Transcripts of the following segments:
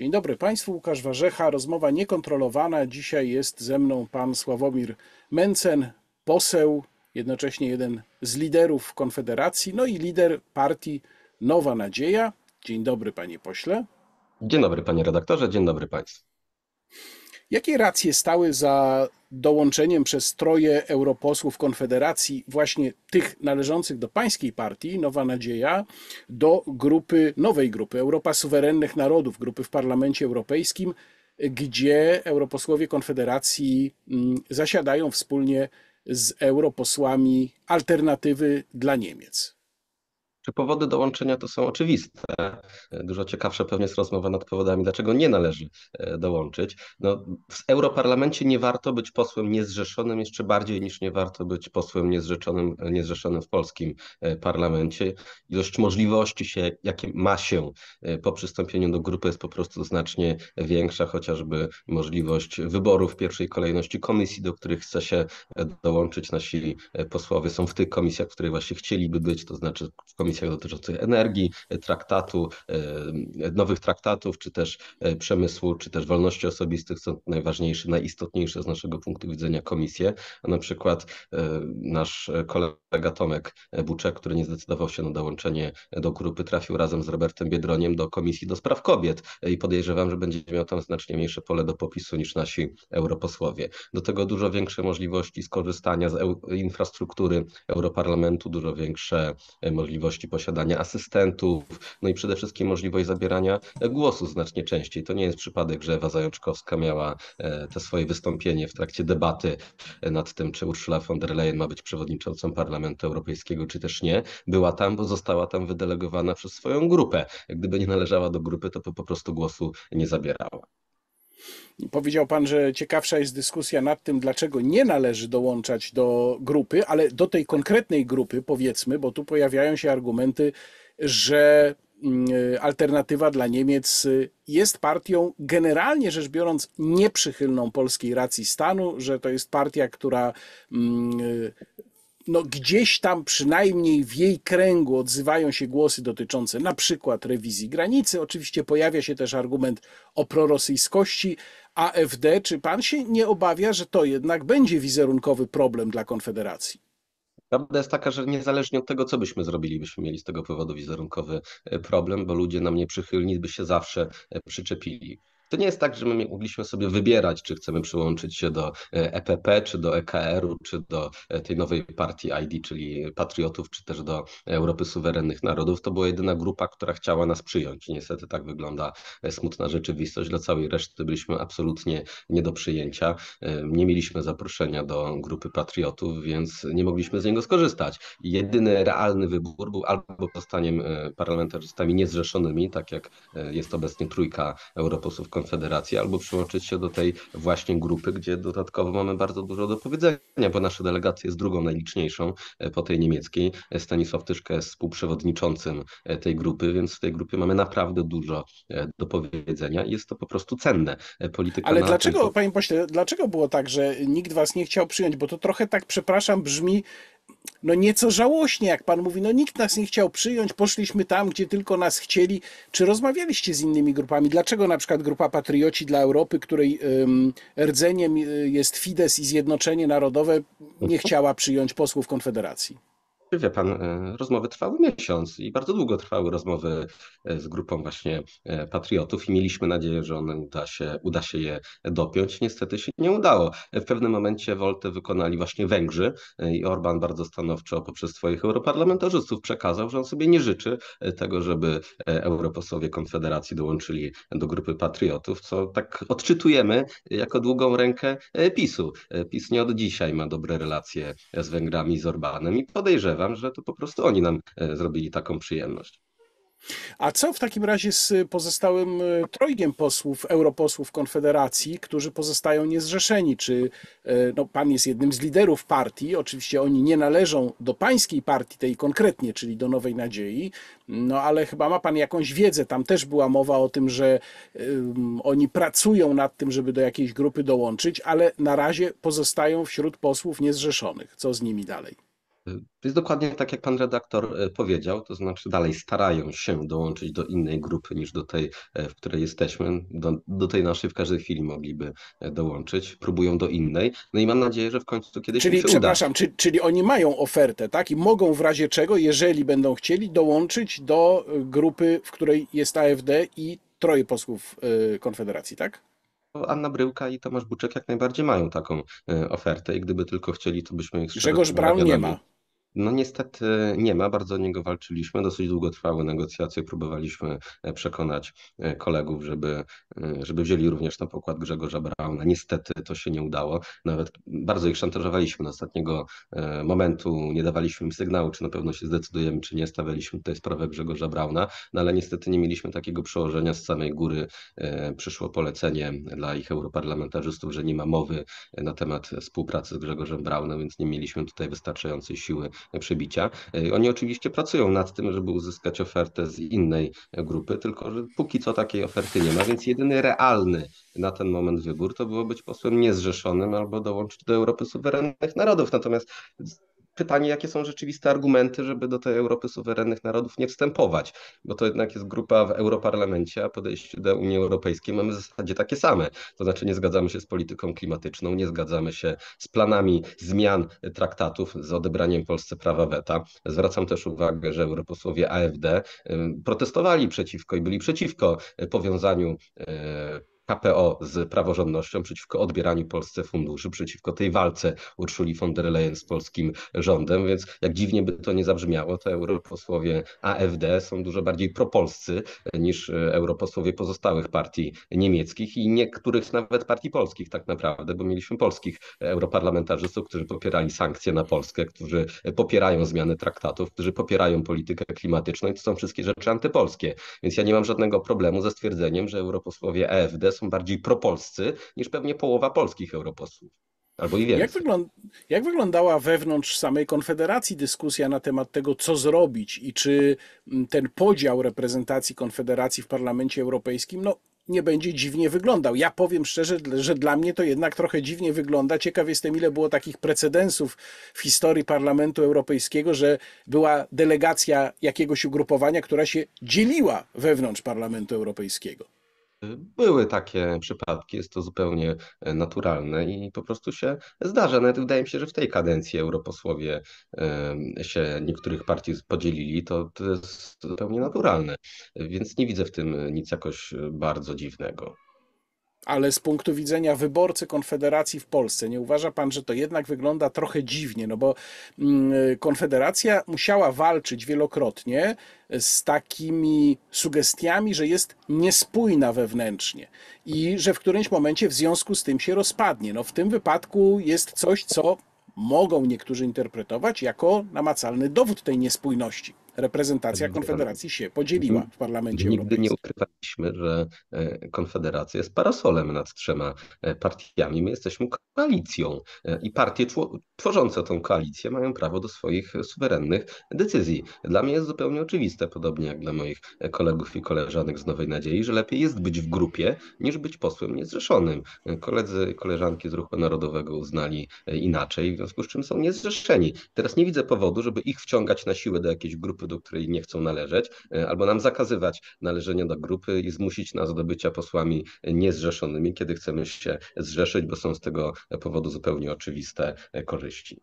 Dzień dobry Państwu, Łukasz Warzecha, rozmowa niekontrolowana. Dzisiaj jest ze mną pan Sławomir Mencen, poseł, jednocześnie jeden z liderów Konfederacji, no i lider partii Nowa Nadzieja. Dzień dobry panie pośle. Dzień dobry panie redaktorze, dzień dobry państwu. Jakie racje stały za dołączeniem przez troje europosłów Konfederacji, właśnie tych należących do pańskiej partii, Nowa Nadzieja, do grupy, nowej grupy, Europa Suwerennych Narodów, grupy w Parlamencie Europejskim, gdzie europosłowie Konfederacji mm, zasiadają wspólnie z europosłami Alternatywy dla Niemiec? Czy powody dołączenia to są oczywiste? Dużo ciekawsze pewnie jest rozmowa nad powodami, dlaczego nie należy e, dołączyć. No, w Europarlamencie nie warto być posłem niezrzeszonym jeszcze bardziej niż nie warto być posłem niezrzeszonym, niezrzeszonym w polskim e, parlamencie. Ilość możliwości, się, jakie ma się e, po przystąpieniu do grupy jest po prostu znacznie większa, chociażby możliwość wyboru w pierwszej kolejności komisji, do których chce się dołączyć. Nasi posłowie są w tych komisjach, w których właśnie chcieliby być, to znaczy w komisji się dotyczących energii, traktatu, e, nowych traktatów, czy też e, przemysłu, czy też wolności osobistych są najważniejsze, najistotniejsze z naszego punktu widzenia komisje. A na przykład e, nasz kolega Tomek Buczek, który nie zdecydował się na dołączenie do grupy, trafił razem z Robertem Biedroniem do Komisji do Spraw Kobiet i podejrzewam, że będzie miał tam znacznie mniejsze pole do popisu niż nasi europosłowie. Do tego dużo większe możliwości skorzystania z infrastruktury Europarlamentu, dużo większe możliwości możliwości posiadania asystentów, no i przede wszystkim możliwość zabierania głosu znacznie częściej. To nie jest przypadek, że Ewa Zajączkowska miała e, te swoje wystąpienie w trakcie debaty nad tym, czy Ursula von der Leyen ma być przewodniczącą Parlamentu Europejskiego, czy też nie. Była tam, bo została tam wydelegowana przez swoją grupę. Gdyby nie należała do grupy, to by po prostu głosu nie zabierała. Powiedział pan, że ciekawsza jest dyskusja nad tym, dlaczego nie należy dołączać do grupy, ale do tej konkretnej grupy powiedzmy, bo tu pojawiają się argumenty, że mm, e, alternatywa dla Niemiec e, jest partią generalnie rzecz biorąc nieprzychylną polskiej racji stanu, że to jest partia, która mm, e, no gdzieś tam przynajmniej w jej kręgu odzywają się głosy dotyczące na przykład rewizji granicy. Oczywiście pojawia się też argument o prorosyjskości AFD. Czy pan się nie obawia, że to jednak będzie wizerunkowy problem dla Konfederacji? Prawda jest taka, że niezależnie od tego, co byśmy zrobili, byśmy mieli z tego powodu wizerunkowy e, problem, bo ludzie nam nieprzychylni by się zawsze e, przyczepili. To nie jest tak, że my mogliśmy sobie wybierać, czy chcemy przyłączyć się do EPP, e czy do EKR-u, czy do e, tej nowej partii ID, czyli Patriotów, czy też do Europy Suwerennych Narodów. To była jedyna grupa, która chciała nas przyjąć. Niestety tak wygląda e, smutna rzeczywistość. Dla całej reszty byliśmy absolutnie nie do przyjęcia. Nie mieliśmy zaproszenia do grupy Patriotów, więc nie mogliśmy z niego skorzystać. Jedyny realny wybór był albo zostaniem parlamentarzystami niezrzeszonymi, tak jak jest obecnie trójka europosłów Konfederację albo przyłączyć się do tej właśnie grupy, gdzie dodatkowo mamy bardzo dużo do powiedzenia, bo nasza delegacja jest drugą najliczniejszą e, po tej niemieckiej. E, Stanisław Tyszka jest współprzewodniczącym e, tej grupy, więc w tej grupie mamy naprawdę dużo do powiedzenia i jest to po prostu cenne. Polityka Ale dlaczego, panie pośle, dlaczego było tak, że nikt was nie chciał przyjąć? Bo to trochę tak, przepraszam, brzmi no nieco żałośnie, jak pan mówi, no nikt nas nie chciał przyjąć, poszliśmy tam, gdzie tylko nas chcieli. Czy rozmawialiście z innymi grupami? Dlaczego na przykład grupa Patrioci dla Europy, której rdzeniem y, jest Fidesz i Zjednoczenie Narodowe, nie chciała przyjąć posłów Konfederacji? wie pan, e, rozmowy trwały miesiąc i bardzo długo trwały rozmowy e, z grupą właśnie e, patriotów i mieliśmy nadzieję, że one uda się, uda się je dopiąć. Niestety się nie udało. W pewnym momencie Woltę wykonali właśnie Węgrzy i Orban bardzo stanowczo poprzez swoich europarlamentarzystów przekazał, że on sobie nie życzy tego, żeby europosłowie Konfederacji dołączyli do grupy patriotów, co tak odczytujemy jako długą rękę PiSu. PiS nie od dzisiaj ma dobre relacje z Węgrami, z Orbanem i podejrzewam, podejrzewam, że to po prostu oni nam e, zrobili taką przyjemność. A co w takim razie z pozostałym e, trojgiem posłów, europosłów Konfederacji, którzy pozostają niezrzeszeni? Czy e, no, pan jest jednym z liderów partii? Oczywiście oni nie należą do pańskiej partii, tej konkretnie, czyli do Nowej Nadziei, no ale chyba ma pan jakąś wiedzę. Tam też była mowa o tym, że um, oni pracują nad tym, żeby do jakiejś grupy dołączyć, ale na razie pozostają wśród posłów niezrzeszonych. Co z nimi dalej? Y, jest dokładnie tak, jak pan redaktor y, powiedział, to znaczy dalej starają się dołączyć do innej grupy niż do tej, e, w której jesteśmy. Do, do tej naszej w każdej chwili mogliby e, dołączyć, próbują do innej. No i mam nadzieję, że w końcu kiedyś czyli, się przepraszam, uda. Czyli, czyli oni mają ofertę, tak? I mogą w razie czego, jeżeli będą chcieli, dołączyć do e, grupy, w której jest AFD i troje posłów Konfederacji, tak? Anna Bryłka i Tomasz Buczek jak najbardziej mają taką ofertę i gdyby tylko chcieli, to byśmy ich Grzegorz Braun nie ma. No niestety nie ma, bardzo o niego walczyliśmy, dosyć długo trwały negocjacje, próbowaliśmy e, przekonać e, kolegów, żeby, e, żeby wzięli również na pokład Grzegorza Brauna. Niestety to się nie udało, nawet bardzo ich szantażowaliśmy do ostatniego momentu, nie dawaliśmy im sygnału, czy na pewno się zdecydujemy, czy nie, stawialiśmy tutaj sprawę Grzegorza Brauna, no ale niestety nie mieliśmy takiego przełożenia z samej góry. Przyszło polecenie dla ich europarlamentarzystów, że nie ma mowy na temat współpracy z Grzegorzem Braunem, więc nie mieliśmy tutaj wystarczającej siły przebicia. Y, oni oczywiście pracują nad tym, żeby uzyskać ofertę z innej grupy, tylko że póki co takiej oferty nie ma, więc jedyny realny na ten moment wybór to było być posłem niezrzeszonym albo dołączyć do Europy Suwerennych Narodów. Natomiast pytanie, jakie są rzeczywiste argumenty, żeby do tej Europy suwerennych narodów nie wstępować, bo to jednak jest grupa w Europarlamencie, a podejście do Unii Europejskiej mamy w zasadzie takie same. To znaczy nie zgadzamy się z polityką klimatyczną, nie zgadzamy się z planami zmian traktatów, z odebraniem Polsce prawa weta. Zwracam też uwagę, że europosłowie AfD protestowali przeciwko i byli przeciwko e, powiązaniu e, KPO z praworządnością, przeciwko odbieraniu Polsce funduszy, przeciwko tej walce Urszuli von der Leyen z polskim rządem, więc jak dziwnie by to nie zabrzmiało, to europosłowie AfD są dużo bardziej propolscy niż europosłowie pozostałych partii niemieckich i niektórych nawet partii polskich tak naprawdę, bo mieliśmy polskich europarlamentarzystów, którzy popierali sankcje na Polskę, którzy popierają zmiany traktatów, którzy popierają politykę klimatyczną i to są wszystkie rzeczy antypolskie. Więc ja nie mam żadnego problemu ze stwierdzeniem, że europosłowie AfD są są bardziej propolscy niż pewnie połowa polskich europosłów. Albo i więcej. Jak, wygląd jak wyglądała wewnątrz samej Konfederacji dyskusja na temat tego, co zrobić i czy mm, ten podział reprezentacji Konfederacji w Parlamencie Europejskim no, nie będzie dziwnie wyglądał. Ja powiem szczerze, że dla mnie to jednak trochę dziwnie wygląda. Ciekaw jestem, ile było takich precedensów w historii Parlamentu Europejskiego, że była delegacja jakiegoś ugrupowania, która się dzieliła wewnątrz Parlamentu Europejskiego. Były takie przypadki, jest to zupełnie e, naturalne i po prostu się zdarza. Nawet wydaje mi się, że w tej kadencji europosłowie się niektórych partii podzielili, to, to jest zupełnie naturalne. Więc nie widzę w tym e, nic jakoś e, bardzo dziwnego ale z punktu widzenia wyborcy Konfederacji w Polsce, nie uważa pan, że to jednak wygląda trochę dziwnie? No bo mm, Konfederacja musiała walczyć wielokrotnie z takimi sugestiami, że jest niespójna wewnętrznie i że w którymś momencie w związku z tym się rozpadnie. No w tym wypadku jest coś, co mogą niektórzy interpretować jako namacalny dowód tej niespójności reprezentacja Konfederacji się podzieliła w Parlamencie Nigdy Europejskim. Nigdy nie ukrywaliśmy, że e, Konfederacja jest parasolem nad trzema e, partiami. My jesteśmy koalicją e, i partie tworzące tą koalicję mają prawo do swoich suwerennych decyzji. Dla mnie jest zupełnie oczywiste, podobnie jak dla moich kolegów i koleżanek z Nowej Nadziei, że lepiej jest być w grupie niż być posłem niezrzeszonym. Koledzy, koleżanki z Ruchu Narodowego uznali inaczej, w związku z czym są niezrzeszeni. Teraz nie widzę powodu, żeby ich wciągać na siłę do jakiejś grupy grupy, do której nie chcą należeć, e, albo nam zakazywać należenia do grupy i zmusić nas do bycia posłami niezrzeszonymi, kiedy chcemy się zrzeszyć, bo są z tego powodu zupełnie oczywiste e, korzyści.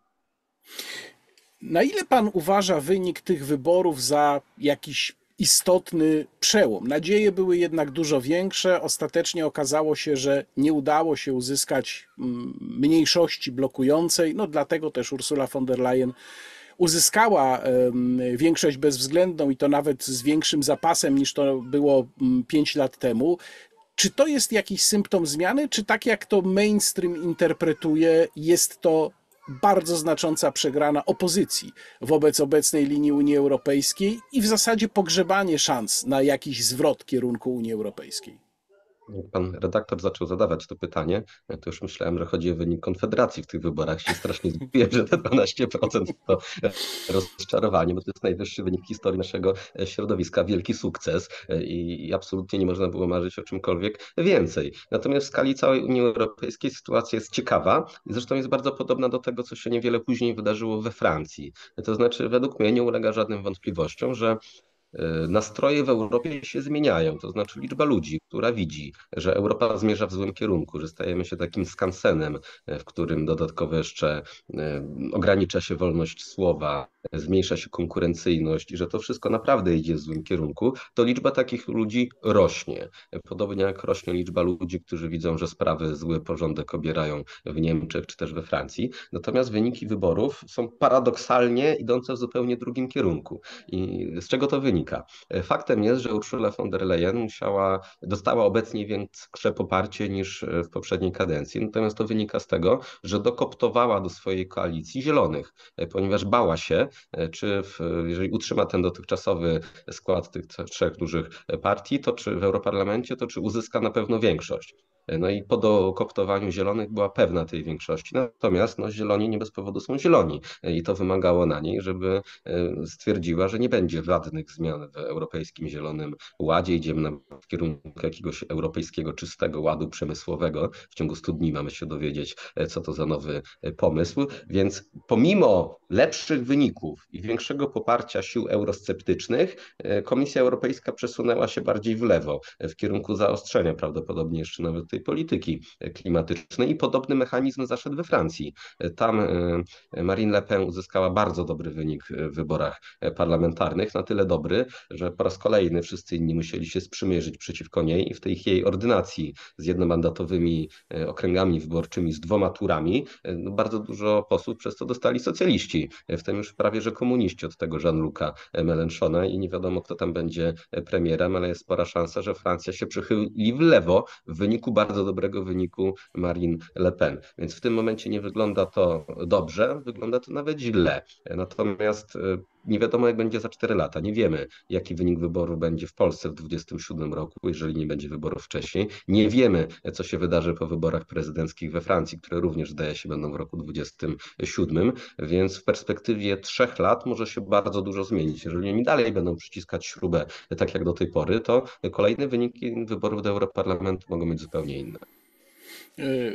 Na ile pan uważa wynik tych wyborów za jakiś istotny przełom. Nadzieje były jednak dużo większe. Ostatecznie okazało się, że nie udało się uzyskać mm, mniejszości blokującej, no dlatego też Ursula von der Leyen uzyskała większość bezwzględną i to nawet z większym zapasem niż to było 5 lat temu. Czy to jest jakiś symptom zmiany, czy tak jak to mainstream interpretuje, jest to bardzo znacząca przegrana opozycji wobec obecnej linii Unii Europejskiej i w zasadzie pogrzebanie szans na jakiś zwrot kierunku Unii Europejskiej? pan redaktor zaczął zadawać to pytanie, ja e, to już myślałem, że chodzi o wynik Konfederacji w tych wyborach. Się strasznie zgubiłem, że te 12% to e, rozczarowanie, bo to jest najwyższy wynik historii naszego e, środowiska, wielki sukces i absolutnie nie można było marzyć o czymkolwiek więcej. Natomiast w skali całej Unii Europejskiej sytuacja jest ciekawa, zresztą jest bardzo podobna do tego, co się niewiele później wydarzyło we Francji. To znaczy, według mnie nie ulega żadnym wątpliwościom, że E, nastroje w Europie się zmieniają, to znaczy liczba ludzi, która widzi, że Europa zmierza w złym kierunku, że stajemy się takim skansenem, e, w którym dodatkowo jeszcze e, ogranicza się wolność słowa, zmniejsza się konkurencyjność i że to wszystko naprawdę idzie w złym kierunku, to liczba takich ludzi rośnie. Podobnie jak rośnie liczba ludzi, którzy widzą, że sprawy zły porządek obierają w Niemczech czy też we Francji. Natomiast wyniki wyborów są paradoksalnie idące w zupełnie drugim kierunku. I z czego to wynika? E, faktem jest, że Ursula von der Leyen musiała, dostała obecnie większe poparcie niż e, w poprzedniej kadencji. Natomiast to wynika z tego, że dokoptowała do swojej koalicji zielonych, e, ponieważ bała się, czy w, jeżeli utrzyma ten dotychczasowy skład tych trzech dużych partii, to czy w Europarlamencie, to czy uzyska na pewno większość. No i po dokoptowaniu Zielonych była pewna tej większości, natomiast no, Zieloni nie bez powodu są Zieloni i to wymagało na niej, żeby e, stwierdziła, że nie będzie żadnych zmian w Europejskim Zielonym Ładzie, idziemy na w kierunku jakiegoś europejskiego czystego ładu przemysłowego. W ciągu 100 dni mamy się dowiedzieć, e, co to za nowy e, pomysł, więc pomimo lepszych wyników i większego poparcia sił eurosceptycznych, Komisja Europejska przesunęła się bardziej w lewo, w kierunku zaostrzenia prawdopodobnie jeszcze nawet tej polityki klimatycznej i podobny mechanizm zaszedł we Francji. Tam e, Marine Le Pen uzyskała bardzo dobry wynik w wyborach parlamentarnych, na tyle dobry, że po raz kolejny wszyscy inni musieli się sprzymierzyć przeciwko niej i w tej jej ordynacji z jednomandatowymi e, okręgami wyborczymi, z dwoma turami, e, no bardzo dużo posłów przez to dostali socjaliści, w tym już prawie że komuniści od tego Jean-Luc'a Mélenchona i nie wiadomo kto tam będzie premierem, ale jest spora szansa, że Francja się przychyli w lewo w wyniku bardzo bardzo dobrego wyniku Marine Le Pen. Więc w tym momencie nie wygląda to dobrze, wygląda to nawet źle. Natomiast y, nie wiadomo, jak będzie za 4 lata. Nie wiemy, jaki wynik wyborów będzie w Polsce w 2027 roku, jeżeli nie będzie wyborów wcześniej. Nie wiemy, co się wydarzy po wyborach prezydenckich we Francji, które również, zdaje się, będą w roku 2027. Więc w perspektywie 3 lat może się bardzo dużo zmienić. Jeżeli oni dalej będą przyciskać śrubę, tak jak do tej pory, to kolejne wyniki wyborów do Europarlamentu mogą być zupełnie inne. Y,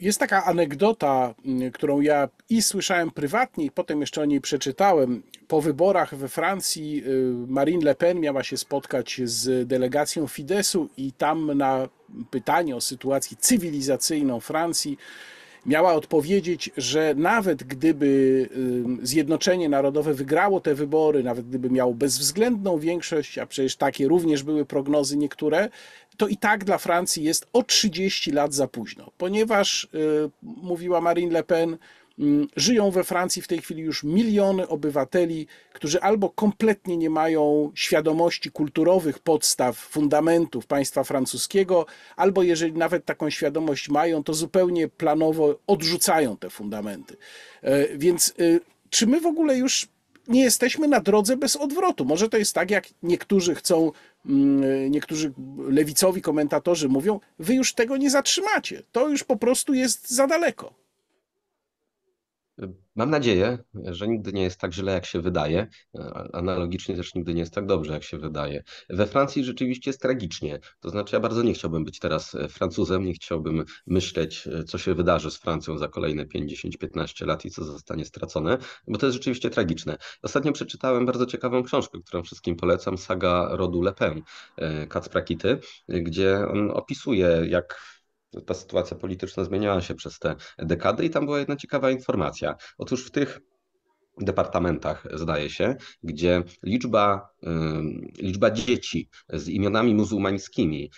jest taka anegdota, y, którą ja i słyszałem prywatnie, i potem jeszcze o niej przeczytałem. Po wyborach we Francji y, Marine Le Pen miała się spotkać z delegacją Fidesu, i tam na pytanie o sytuację cywilizacyjną Francji miała odpowiedzieć, że nawet gdyby Zjednoczenie Narodowe wygrało te wybory, nawet gdyby miało bezwzględną większość, a przecież takie również były prognozy niektóre, to i tak dla Francji jest o 30 lat za późno, ponieważ, y, mówiła Marine Le Pen, mm, żyją we Francji w tej chwili już miliony obywateli, którzy albo kompletnie nie mają świadomości kulturowych podstaw, fundamentów państwa francuskiego, albo jeżeli nawet taką świadomość mają, to zupełnie planowo odrzucają te fundamenty. E, więc y, czy my w ogóle już nie jesteśmy na drodze bez odwrotu. Może to jest tak, jak niektórzy chcą, mm, niektórzy lewicowi komentatorzy mówią, wy już tego nie zatrzymacie. To już po prostu jest za daleko. Mam nadzieję, że nigdy nie jest tak źle, jak się wydaje. E, analogicznie też nigdy nie jest tak dobrze, jak się wydaje. We Francji rzeczywiście jest tragicznie. To znaczy, ja bardzo nie chciałbym być teraz e, Francuzem, nie chciałbym myśleć, e, co się wydarzy z Francją za kolejne 50-15 lat i co zostanie stracone, bo to jest rzeczywiście tragiczne. Ostatnio przeczytałem bardzo ciekawą książkę, którą wszystkim polecam, saga rodu Le Pen, Kacprakity, gdzie on opisuje, jak ta sytuacja polityczna zmieniała się przez te dekady i tam była jedna ciekawa informacja. Otóż w tych departamentach, zdaje się, gdzie liczba liczba dzieci z imionami muzułmańskimi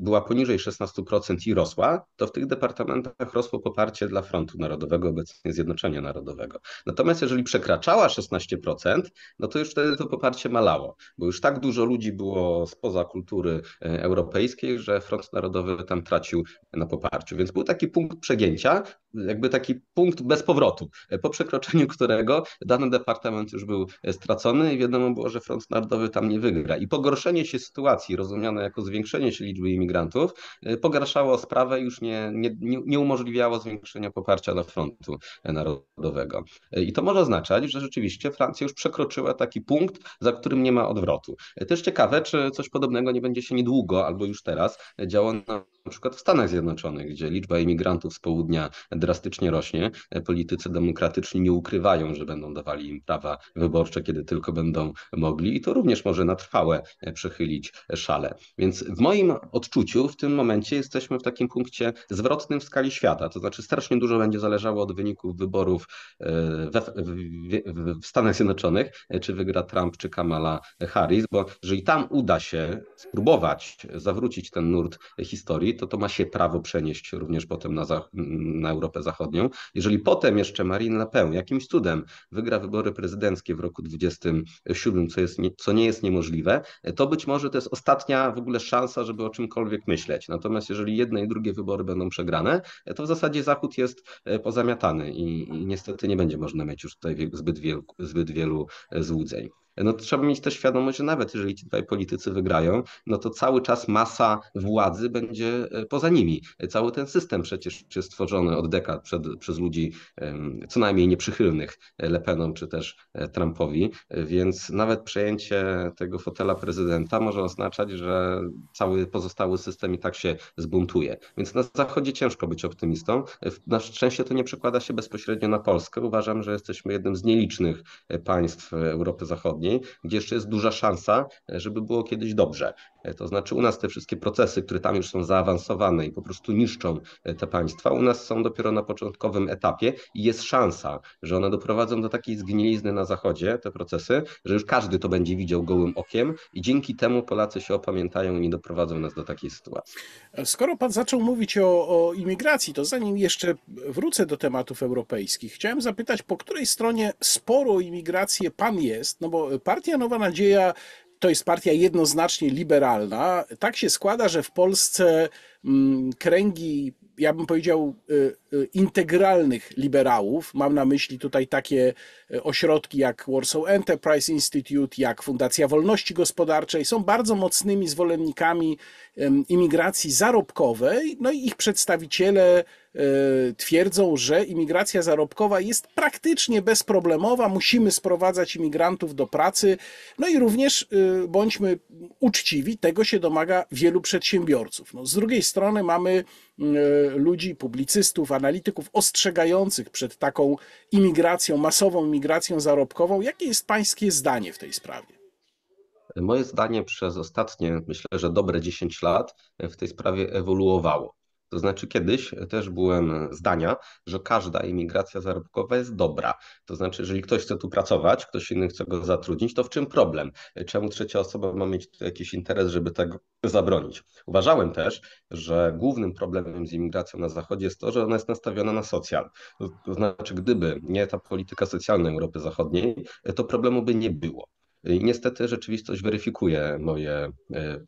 była poniżej 16% i rosła, to w tych departamentach rosło poparcie dla Frontu Narodowego, obecnie Zjednoczenia Narodowego. Natomiast jeżeli przekraczała 16%, no to już wtedy to poparcie malało, bo już tak dużo ludzi było spoza kultury e, europejskiej, że Front Narodowy tam tracił na poparciu. Więc był taki punkt przegięcia, jakby taki punkt bez powrotu, e, po przekroczeniu którego dany departament już był e, stracony i wiadomo było, że Front Narodowy tam nie wygra. I pogorszenie się sytuacji, rozumiane jako zwiększenie się liczby imigrantów, y, pogarszało sprawę i już nie, nie, nie umożliwiało zwiększenia poparcia dla frontu narodowego. Y, I to może oznaczać, że rzeczywiście Francja już przekroczyła taki punkt, za którym nie ma odwrotu. Y, też ciekawe, czy coś podobnego nie będzie się niedługo albo już teraz działo na na przykład w Stanach Zjednoczonych, gdzie liczba imigrantów z południa drastycznie rośnie. Politycy demokratyczni nie ukrywają, że będą dawali im prawa wyborcze, kiedy tylko będą mogli i to również może na trwałe e, przychylić szale. Więc w moim odczuciu w tym momencie jesteśmy w takim punkcie zwrotnym w skali świata, to znaczy strasznie dużo będzie zależało od wyników wyborów e, we, w, w Stanach Zjednoczonych, e, czy wygra Trump, czy Kamala Harris, bo jeżeli tam uda się spróbować zawrócić ten nurt historii, to to ma się prawo przenieść również potem na, na Europę Zachodnią. Jeżeli potem jeszcze Marine Le Pen jakimś cudem wygra wybory prezydenckie w roku 27, co jest nie co nie jest niemożliwe, to być może to jest ostatnia w ogóle szansa, żeby o czymkolwiek myśleć. Natomiast jeżeli jedne i drugie wybory będą przegrane, to w zasadzie Zachód jest e, pozamiatany i, i niestety nie będzie można mieć już tutaj zbyt wielu, zbyt e, wielu złudzeń no to trzeba mieć też świadomość, że nawet jeżeli ci dwaj politycy wygrają, no to cały czas masa władzy będzie e, poza nimi. Cały ten system przecież jest stworzony od dekad przed, przez ludzi co najmniej nieprzychylnych e, Le Penom czy też e, Trumpowi, więc nawet przejęcie tego fotela prezydenta może oznaczać, że cały pozostały system i tak się zbuntuje. Więc na Zachodzie ciężko być optymistą. Na szczęście to nie przekłada się bezpośrednio na Polskę. Uważam, że jesteśmy jednym z nielicznych państw Europy Zachodniej, gdzie jeszcze jest duża szansa, e, żeby było kiedyś dobrze. E, to znaczy u nas te wszystkie procesy, które tam już są zaawansowane i po prostu niszczą e, te państwa, u nas są dopiero na początkowym etapie i jest szansa, że one doprowadzą do takiej zgnilizny na zachodzie, te procesy, że już każdy to będzie widział gołym okiem i dzięki temu Polacy się opamiętają i doprowadzą nas do takiej sytuacji. E, skoro pan zaczął mówić o, o imigracji, to zanim jeszcze wrócę do tematów europejskich, chciałem zapytać, po której stronie sporu o imigrację pan jest? No bo Partia Nowa Nadzieja to jest partia jednoznacznie liberalna. Tak się składa, że w Polsce mm, kręgi, ja bym powiedział, y, y, integralnych liberałów, mam na myśli tutaj takie y, ośrodki jak Warsaw Enterprise Institute, jak Fundacja Wolności Gospodarczej, są bardzo mocnymi zwolennikami imigracji zarobkowej, no i ich przedstawiciele e, twierdzą, że imigracja zarobkowa jest praktycznie bezproblemowa, musimy sprowadzać imigrantów do pracy, no i również e, bądźmy uczciwi, tego się domaga wielu przedsiębiorców. No, z drugiej strony mamy e, ludzi, publicystów, analityków ostrzegających przed taką imigracją, masową imigracją zarobkową. Jakie jest Pańskie zdanie w tej sprawie? moje zdanie przez ostatnie, myślę, że dobre 10 lat w tej sprawie ewoluowało. To znaczy, kiedyś też byłem zdania, że każda imigracja zarobkowa jest dobra. To znaczy, jeżeli ktoś chce tu pracować, ktoś inny chce go zatrudnić, to w czym problem? Czemu trzecia osoba ma mieć tu jakiś interes, żeby tego zabronić? Uważałem też, że głównym problemem z imigracją na Zachodzie jest to, że ona jest nastawiona na socjal. To znaczy, gdyby nie ta polityka socjalna Europy Zachodniej, to problemu by nie było. I niestety rzeczywistość weryfikuje moje e,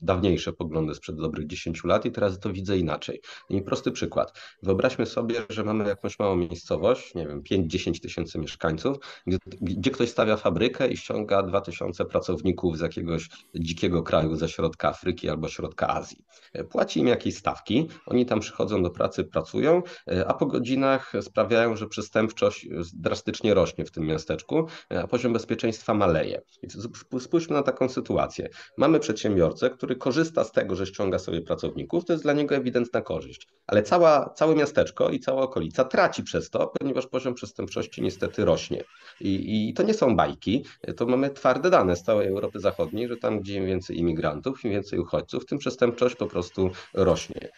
dawniejsze poglądy sprzed dobrych 10 lat i teraz to widzę inaczej. I prosty przykład. Wyobraźmy sobie, że mamy jakąś małą miejscowość, nie wiem, 5-10 tysięcy mieszkańców, gdzie, gdzie, ktoś stawia fabrykę i ściąga 2000 pracowników z jakiegoś dzikiego kraju ze środka Afryki albo środka Azji. E, płaci im jakieś stawki, oni tam przychodzą do pracy, pracują, e, a po godzinach sprawiają, że przestępczość drastycznie rośnie w tym miasteczku, a poziom bezpieczeństwa maleje. I Spójrzmy na taką sytuację. Mamy przedsiębiorcę, który korzysta z tego, że ściąga sobie pracowników, to jest dla niego ewidentna korzyść, ale cała, całe miasteczko i cała okolica traci przez to, ponieważ poziom przestępczości niestety rośnie. I, i to nie są bajki, to mamy twarde dane z całej Europy Zachodniej, że tam, gdzie im więcej imigrantów, im więcej uchodźców, tym przestępczość po prostu rośnie.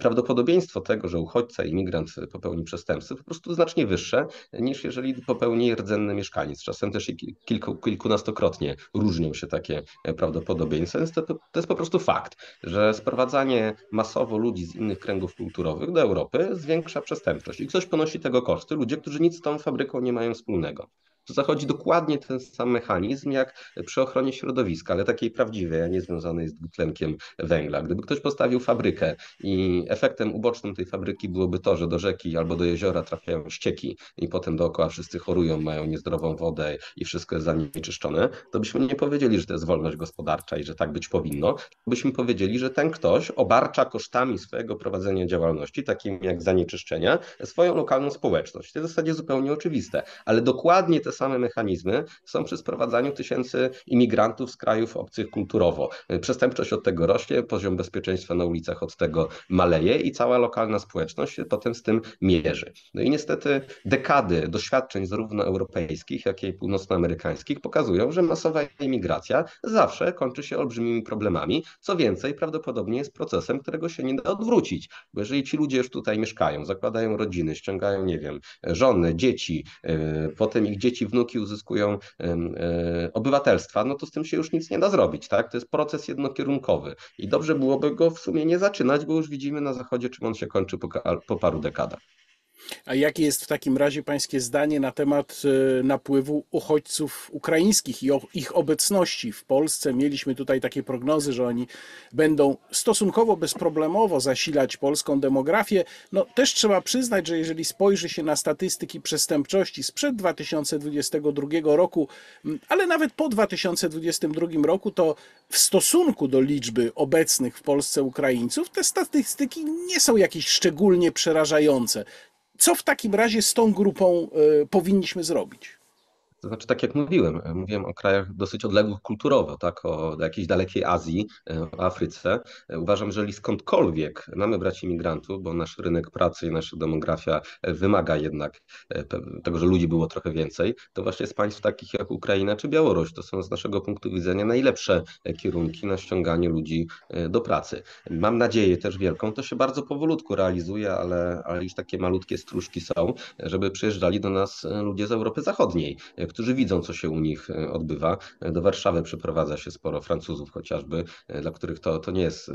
Prawdopodobieństwo tego, że uchodźca, imigrant popełni przestępstwo, po prostu znacznie wyższe niż jeżeli popełni rdzenny mieszkaniec, czasem też i kilku, kilkunastokrotnie różnią się takie e, prawdopodobieństwa. Więc to, to, to jest po prostu fakt, że sprowadzanie masowo ludzi z innych kręgów kulturowych do Europy zwiększa przestępczość i ktoś ponosi tego koszty, ludzie, którzy nic z tą fabryką nie mają wspólnego to zachodzi dokładnie ten sam mechanizm jak przy ochronie środowiska, ale takiej prawdziwej, a nie związanej z dwutlenkiem węgla. Gdyby ktoś postawił fabrykę i efektem ubocznym tej fabryki byłoby to, że do rzeki albo do jeziora trafiają ścieki i potem dookoła wszyscy chorują, mają niezdrową wodę i wszystko jest zanieczyszczone, to byśmy nie powiedzieli, że to jest wolność gospodarcza i że tak być powinno, byśmy powiedzieli, że ten ktoś obarcza kosztami swojego prowadzenia działalności, takim jak zanieczyszczenia, swoją lokalną społeczność. To jest w zasadzie zupełnie oczywiste, ale dokładnie te same mechanizmy są przy sprowadzaniu tysięcy imigrantów z krajów obcych kulturowo. Przestępczość od tego rośnie, poziom bezpieczeństwa na ulicach od tego maleje i cała lokalna społeczność się potem z tym mierzy. No i niestety dekady doświadczeń zarówno europejskich, jak i północnoamerykańskich pokazują, że masowa imigracja zawsze kończy się olbrzymimi problemami. Co więcej, prawdopodobnie jest procesem, którego się nie da odwrócić, bo jeżeli ci ludzie już tutaj mieszkają, zakładają rodziny, ściągają, nie wiem, żony, dzieci, e, potem ich dzieci dzieci, wnuki uzyskują e, obywatelstwa, no to z tym się już nic nie da zrobić, tak? To jest proces jednokierunkowy i dobrze byłoby go w sumie nie zaczynać, bo już widzimy na Zachodzie, czym on się kończy po, po paru dekadach. A jakie jest w takim razie Pańskie zdanie na temat e, napływu uchodźców ukraińskich i ich obecności w Polsce? Mieliśmy tutaj takie prognozy, że oni będą stosunkowo bezproblemowo zasilać polską demografię. No też trzeba przyznać, że jeżeli spojrzy się na statystyki przestępczości sprzed 2022 roku, ale nawet po 2022 roku, to w stosunku do liczby obecnych w Polsce Ukraińców te statystyki nie są jakieś szczególnie przerażające. Co w takim razie z tą grupą e, powinniśmy zrobić? To znaczy, tak jak mówiłem, e, mówiłem o krajach dosyć odległych kulturowo, tak, o jakiejś dalekiej Azji, o e, Afryce. E, uważam, że jeżeli skądkolwiek mamy brać imigrantów, bo nasz rynek pracy i nasza demografia wymaga jednak tego, że ludzi było trochę więcej, to właśnie z państw takich jak Ukraina czy Białoruś, to są z naszego punktu widzenia najlepsze kierunki na ściąganie ludzi do pracy. Mam nadzieję też wielką, to się bardzo powolutku realizuje, ale, ale już takie malutkie stróżki są, żeby przyjeżdżali do nas ludzie z Europy Zachodniej, którzy widzą, co się u nich e, odbywa. E, do Warszawy przeprowadza się sporo Francuzów chociażby, e, dla których to, to nie jest,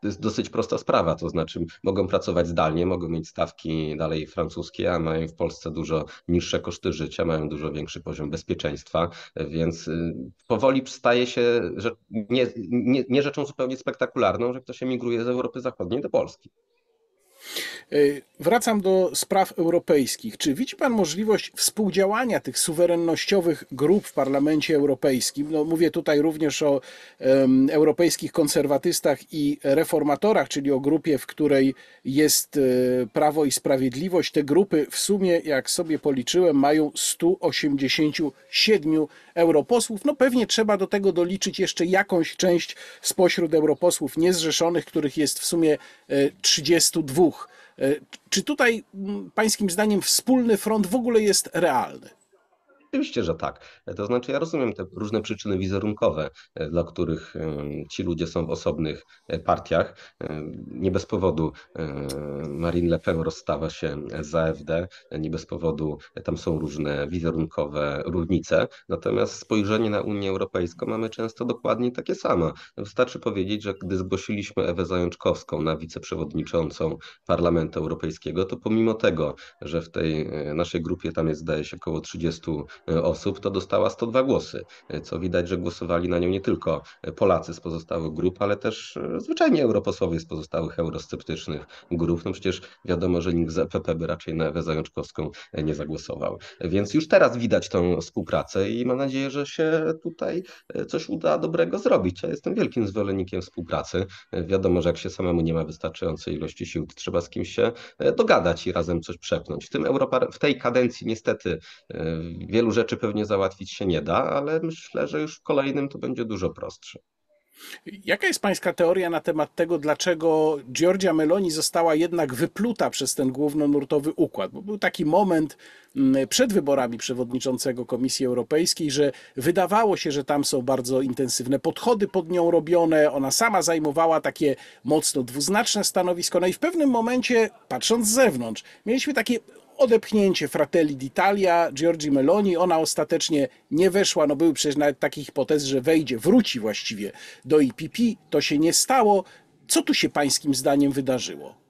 to jest dosyć prosta sprawa, to znaczy mogą pracować zdalnie, mogą mieć stawki dalej francuskie, a mają w Polsce dużo niższe koszty życia, mają dużo większy poziom bezpieczeństwa, więc powoli staje się że nie, nie, nie rzeczą zupełnie spektakularną, że ktoś emigruje z Europy Zachodniej do Polski. E, wracam do spraw europejskich. Czy widzi Pan możliwość współdziałania tych suwerennościowych grup w Parlamencie Europejskim? No, mówię tutaj również o um, europejskich konserwatystach i reformatorach, czyli o grupie, w której jest e, Prawo i Sprawiedliwość. Te grupy w sumie, jak sobie policzyłem, mają 187 europosłów. No pewnie trzeba do tego doliczyć jeszcze jakąś część spośród europosłów niezrzeszonych, których jest w sumie 32. E, E, czy tutaj, mm, Pańskim zdaniem, wspólny front w ogóle jest realny? Oczywiście, że tak. To znaczy, ja rozumiem te różne przyczyny wizerunkowe, e, dla których e, ci ludzie są w osobnych e, partiach. Nie bez powodu Marine Le Pen rozstawa się z AfD, nie bez powodu tam są różne wizerunkowe różnice. Natomiast spojrzenie na Unię Europejską mamy często dokładnie takie same. Wystarczy powiedzieć, że gdy zgłosiliśmy Ewę Zajączkowską na wiceprzewodniczącą Parlamentu Europejskiego, to pomimo tego, że w tej naszej grupie tam jest, zdaje się, około 30 E, osób, to dostała 102 głosy, e, co widać, że głosowali na nią nie tylko Polacy z pozostałych grup, ale też e, zwyczajnie europosłowie z pozostałych eurosceptycznych grup. No przecież wiadomo, że nikt z PP by raczej na Ewę Zajączkowską nie zagłosował. Więc już teraz widać tą współpracę i mam nadzieję, że się tutaj coś uda dobrego zrobić. Ja jestem wielkim zwolennikiem współpracy. Wiadomo, że jak się samemu nie ma wystarczającej ilości sił, to trzeba z kimś się dogadać i razem coś przepnąć. W, tym Europa, w tej kadencji niestety wielu rzeczy pewnie załatwić się nie da, ale myślę, że już w kolejnym to będzie dużo prostsze. Jaka jest Pańska teoria na temat tego, dlaczego Giorgia Meloni została jednak wypluta przez ten głównonurtowy układ? Bo był taki moment mm, przed wyborami przewodniczącego Komisji Europejskiej, że wydawało się, że tam są bardzo intensywne podchody pod nią robione. Ona sama zajmowała takie mocno dwuznaczne stanowisko. No i w pewnym momencie, patrząc z zewnątrz, mieliśmy takie odepchnięcie Fratelli d'Italia, Giorgi Meloni. Ona ostatecznie nie weszła, no były przecież nawet takie hipotezy, że wejdzie, wróci właściwie do IPP. To się nie stało. Co tu się pańskim zdaniem wydarzyło?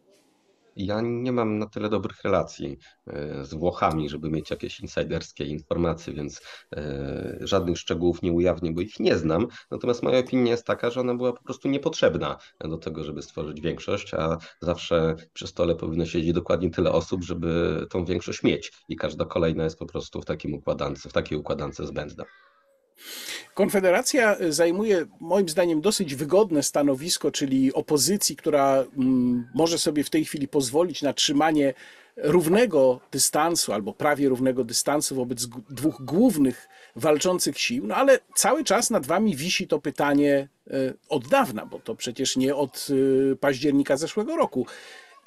Ja nie mam na tyle dobrych relacji e, z Włochami, żeby mieć jakieś insiderskie informacje, więc e, żadnych szczegółów nie ujawnię, bo ich nie znam. Natomiast moja opinia jest taka, że ona była po prostu niepotrzebna do tego, żeby stworzyć większość, a zawsze przy stole powinno siedzieć dokładnie tyle osób, żeby tą większość mieć. I każda kolejna jest po prostu w, takim układance, w takiej układance zbędna. Konfederacja zajmuje moim zdaniem dosyć wygodne stanowisko, czyli opozycji, która mm, może sobie w tej chwili pozwolić na trzymanie równego dystansu albo prawie równego dystansu wobec dwóch głównych walczących sił, no ale cały czas nad wami wisi to pytanie e, od dawna, bo to przecież nie od e, października zeszłego roku.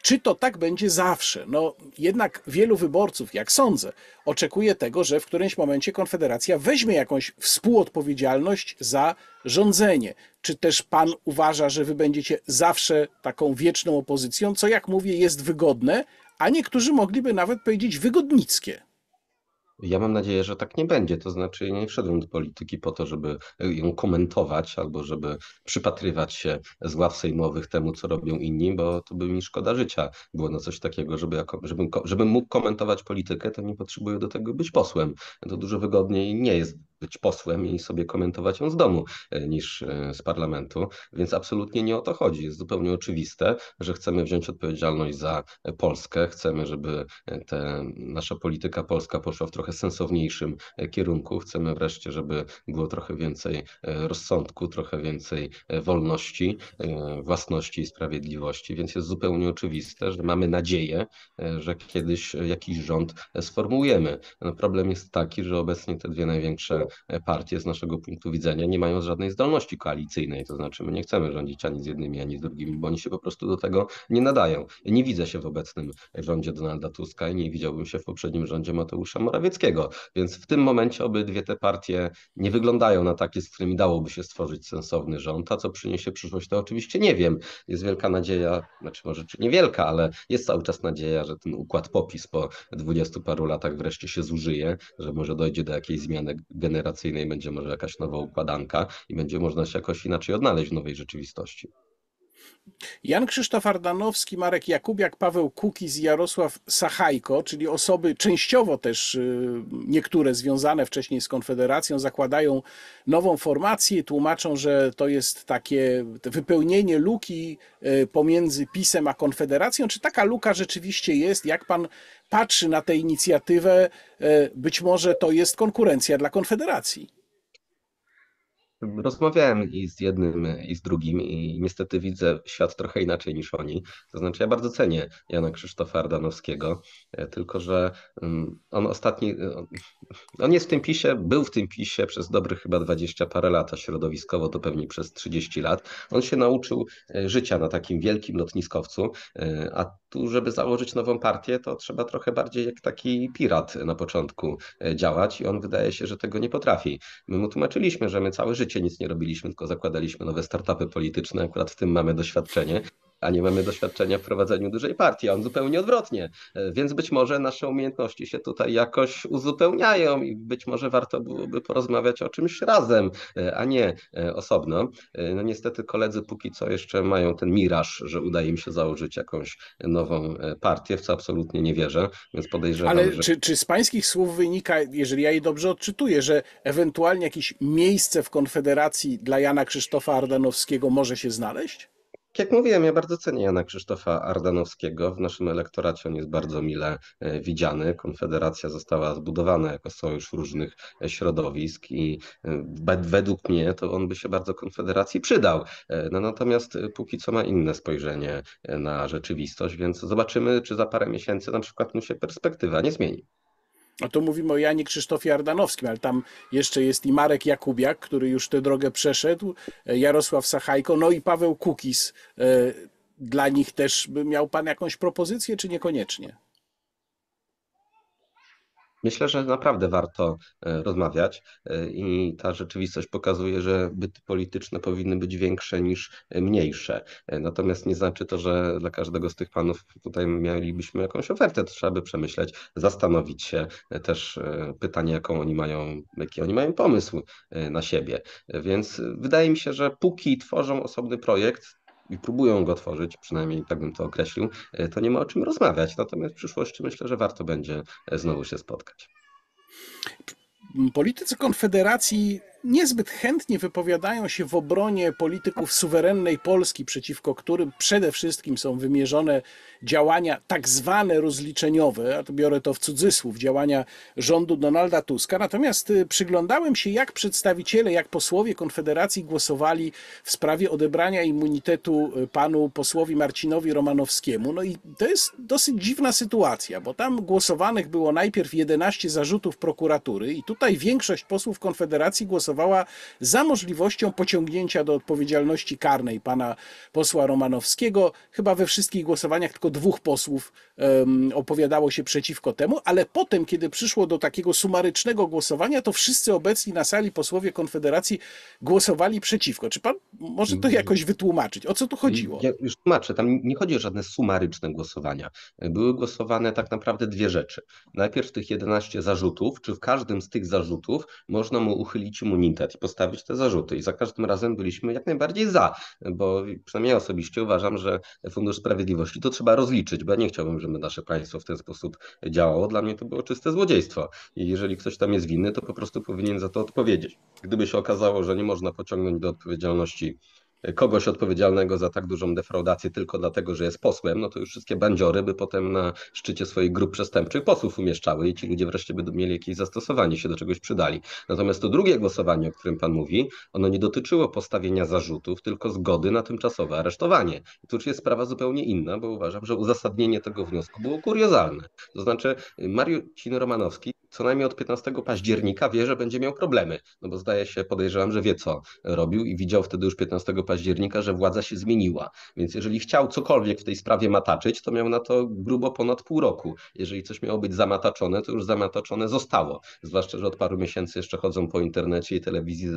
Czy to tak będzie zawsze? No, jednak wielu wyborców, jak sądzę, oczekuje tego, że w którymś momencie Konfederacja weźmie jakąś współodpowiedzialność za rządzenie. Czy też pan uważa, że wy będziecie zawsze taką wieczną opozycją, co jak mówię jest wygodne, a niektórzy mogliby nawet powiedzieć wygodnickie? Ja mam nadzieję, że tak nie będzie. To znaczy, ja nie wszedłem do polityki po to, żeby ją komentować albo żeby przypatrywać się z ław sejmowych temu, co robią inni, bo to by mi szkoda życia było na coś takiego, żeby jako, żebym, żebym mógł komentować politykę, to nie potrzebuję do tego być posłem. To dużo wygodniej nie jest być posłem i sobie komentować ją z domu e, niż e, z parlamentu, więc absolutnie nie o to chodzi. Jest zupełnie oczywiste, że chcemy wziąć odpowiedzialność za e, Polskę, chcemy, żeby te, nasza polityka polska poszła w trochę sensowniejszym kierunku, chcemy wreszcie, żeby było trochę więcej rozsądku, trochę więcej wolności, własności i sprawiedliwości, więc jest zupełnie oczywiste, że mamy nadzieję, że kiedyś jakiś rząd sformułujemy. No problem jest taki, że obecnie te dwie największe E, partie z naszego punktu widzenia nie mają żadnej zdolności koalicyjnej, to znaczy my nie chcemy rządzić ani z jednymi, ani z drugimi, bo oni się po prostu do tego nie nadają. Nie widzę się w obecnym rządzie Donalda Tuska i nie widziałbym się w poprzednim rządzie Mateusza Morawieckiego, więc w tym momencie obydwie te partie nie wyglądają na takie, z którymi dałoby się stworzyć sensowny rząd, a co przyniesie przyszłość, to oczywiście nie wiem. Jest wielka nadzieja, znaczy może niewielka, ale jest cały czas nadzieja, że ten układ popis po dwudziestu paru latach wreszcie się zużyje, że może dojdzie do jakiejś zmiany generalnej generacyjnej będzie może jakaś nowa układanka i będzie można się jakoś inaczej odnaleźć w nowej rzeczywistości. Jan Krzysztof Ardanowski, Marek Jakubiak, Paweł Kukiz i Jarosław Sachajko, czyli osoby częściowo też y, niektóre związane wcześniej z Konfederacją, zakładają nową formację, tłumaczą, że to jest takie wypełnienie luki y, pomiędzy PiSem a Konfederacją. Czy taka luka rzeczywiście jest? Jak pan patrzy na tę inicjatywę? Y, być może to jest konkurencja dla Konfederacji. Rozmawiałem i z jednym, i z drugim, i niestety widzę świat trochę inaczej niż oni. To znaczy, ja bardzo cenię Jana Krzysztofa Ardanowskiego, e, tylko że mm, on ostatni. E, on jest w tym pisie, był w tym pisie przez dobrych chyba 20 parę lat, a środowiskowo to pewnie przez 30 lat. On się nauczył e, życia na takim wielkim lotniskowcu, a tu, żeby założyć nową partię, to trzeba trochę bardziej jak taki pirat na początku działać, i on wydaje się, że tego nie potrafi. My mu tłumaczyliśmy, że my całe życie życie nic nie robiliśmy, tylko zakładaliśmy nowe startupy polityczne, akurat w tym mamy doświadczenie a nie mamy doświadczenia w prowadzeniu dużej partii, a on zupełnie odwrotnie. E, więc być może nasze umiejętności się tutaj jakoś uzupełniają i być może warto byłoby porozmawiać o czymś razem, e, a nie e, osobno. No niestety koledzy póki co jeszcze mają ten miraż, że udaje im się założyć jakąś nową partię, w co absolutnie nie wierzę, więc podejrzewam, Ale że... czy, czy z pańskich słów wynika, jeżeli ja je dobrze odczytuję, że ewentualnie jakieś miejsce w Konfederacji dla Jana Krzysztofa Ardanowskiego może się znaleźć? jak mówiłem, ja bardzo cenię Jana Krzysztofa Ardanowskiego. W naszym elektoracie on jest bardzo mile e, widziany. Konfederacja została zbudowana jako sojusz różnych e, środowisk i e, według mnie to on by się bardzo Konfederacji przydał. No natomiast póki co ma inne spojrzenie na rzeczywistość, więc zobaczymy, czy za parę miesięcy na przykład mu się perspektywa nie zmieni. No to mówimy o Janie Krzysztofie Ardanowskim, ale tam jeszcze jest i Marek Jakubiak, który już tę drogę przeszedł, e, Jarosław Sachajko, no i Paweł Kukis. E, dla nich też miał pan jakąś propozycję, czy niekoniecznie? Myślę, że naprawdę warto e, rozmawiać e, i ta rzeczywistość pokazuje, że byty polityczne powinny być większe niż e, mniejsze. Natomiast nie znaczy to, że dla każdego z tych panów tutaj mielibyśmy jakąś ofertę. To trzeba by przemyśleć, zastanowić się też pytanie, jaką oni mają, jaki oni mają pomysł na siebie. Więc wydaje mi się, że póki tworzą osobny projekt, i próbują go tworzyć, przynajmniej tak bym to określił, e, to nie ma o czym rozmawiać. Natomiast w przyszłości myślę, że warto będzie e, znowu się spotkać. Politycy Konfederacji niezbyt chętnie wypowiadają się w obronie polityków suwerennej Polski, przeciwko którym przede wszystkim są wymierzone działania tak zwane rozliczeniowe, a to biorę to w cudzysłów, działania rządu Donalda Tuska. Natomiast y, przyglądałem się, jak przedstawiciele, jak posłowie Konfederacji głosowali w sprawie odebrania immunitetu y, panu posłowi Marcinowi Romanowskiemu. No i to jest dosyć dziwna sytuacja, bo tam głosowanych było najpierw 11 zarzutów prokuratury i tutaj większość posłów Konfederacji głosowała za możliwością pociągnięcia do odpowiedzialności karnej pana posła Romanowskiego. Chyba we wszystkich głosowaniach tylko dwóch posłów um, opowiadało się przeciwko temu, ale potem, kiedy przyszło do takiego sumarycznego głosowania, to wszyscy obecni na sali posłowie Konfederacji głosowali przeciwko. Czy pan może to mm. jakoś wytłumaczyć? O co tu chodziło? Ja już tłumaczę, tam nie chodzi o żadne sumaryczne głosowania. Były głosowane tak naprawdę dwie rzeczy. Najpierw tych 11 zarzutów, czy w każdym z tych zarzutów można mu uchylić mu immunitet i postawić te zarzuty. I za każdym razem byliśmy jak najbardziej za, bo przynajmniej ja osobiście uważam, że Fundusz Sprawiedliwości to trzeba rozliczyć, bo ja nie chciałbym, żeby nasze państwo w ten sposób działało. Dla mnie to było czyste złodziejstwo. I jeżeli ktoś tam jest winny, to po prostu powinien za to odpowiedzieć. Gdyby się okazało, że nie można pociągnąć do odpowiedzialności kogoś odpowiedzialnego za tak dużą defraudację tylko dlatego, że jest posłem, no to już wszystkie bandziory by potem na szczycie swoich grup przestępczych posłów umieszczały i ci ludzie wreszcie by mieli jakieś zastosowanie, się do czegoś przydali. Natomiast to drugie głosowanie, o którym pan mówi, ono nie dotyczyło postawienia zarzutów, tylko zgody na tymczasowe aresztowanie. I już jest sprawa zupełnie inna, bo uważam, że uzasadnienie tego wniosku było kuriozalne. To znaczy Mariusz Romanowski co najmniej od 15 października wie, że będzie miał problemy. No bo zdaje się, podejrzewam, że wie co robił i widział wtedy już 15 października, że władza się zmieniła. Więc jeżeli chciał cokolwiek w tej sprawie mataczyć, to miał na to grubo ponad pół roku. Jeżeli coś miało być zamataczone, to już zamataczone zostało. Zwłaszcza, że od paru miesięcy jeszcze chodzą po internecie i telewizji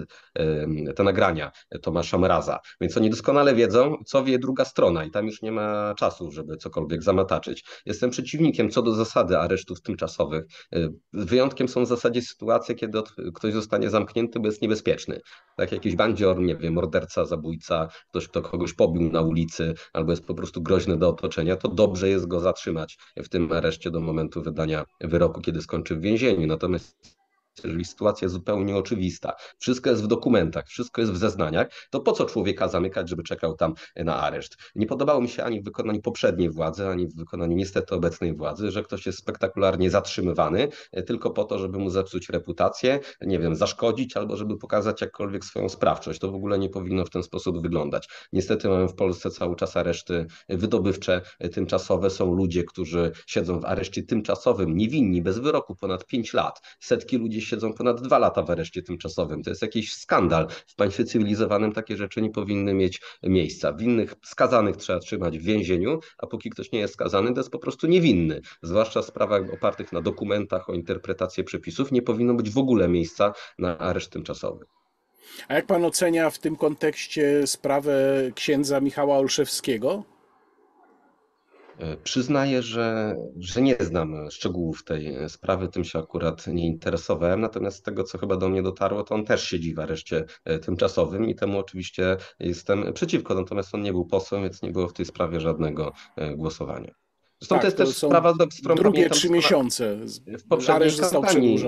te nagrania Tomasza Mraza. Więc oni doskonale wiedzą, co wie druga strona i tam już nie ma czasu, żeby cokolwiek zamataczyć. Jestem przeciwnikiem co do zasady aresztów tymczasowych e, Wyjątkiem są w zasadzie sytuacje, kiedy ktoś zostanie zamknięty, bo jest niebezpieczny. Tak jakiś bandzior, nie wiem, morderca, zabójca, ktoś, kto kogoś pobił na ulicy albo jest po prostu groźny do otoczenia, to dobrze jest go zatrzymać w tym areszcie do momentu wydania wyroku, kiedy skończy w więzieniu. Natomiast jeżeli sytuacja zupełnie oczywista, wszystko jest w dokumentach, wszystko jest w zeznaniach, to po co człowieka zamykać, żeby czekał tam e, na areszt? Nie podobało mi się ani w wykonaniu poprzedniej władzy, ani w wykonaniu niestety obecnej władzy, że ktoś jest spektakularnie zatrzymywany e, tylko po to, żeby mu zepsuć reputację, nie wiem, zaszkodzić albo żeby pokazać jakkolwiek swoją sprawczość. To w ogóle nie powinno w ten sposób wyglądać. Niestety mamy w Polsce cały czas areszty e, wydobywcze, tymczasowe. Są ludzie, którzy siedzą w areszcie tymczasowym, niewinni, bez wyroku ponad 5 lat. Setki ludzi siedzą ponad dwa lata w areszcie tymczasowym. To jest jakiś skandal. W państwie cywilizowanym takie rzeczy nie powinny mieć miejsca. Winnych skazanych trzeba trzymać w więzieniu, a póki ktoś nie jest skazany, to jest po prostu niewinny. Zwłaszcza w sprawach opartych na dokumentach o interpretację przepisów nie powinno być w ogóle miejsca na areszt tymczasowy. A jak pan ocenia w tym kontekście sprawę księdza Michała Olszewskiego? E, przyznaję, że, że nie znam szczegółów tej e, sprawy, tym się akurat nie interesowałem, natomiast z tego, co chyba do mnie dotarło, to on też siedzi w areszcie e, tymczasowym i temu oczywiście jestem przeciwko, natomiast on nie był posłem, więc nie było w tej sprawie żadnego głosowania. Zresztą tak, to jest też sprawa, którą Drugie trzy miesiące. W poprzedniej kampanii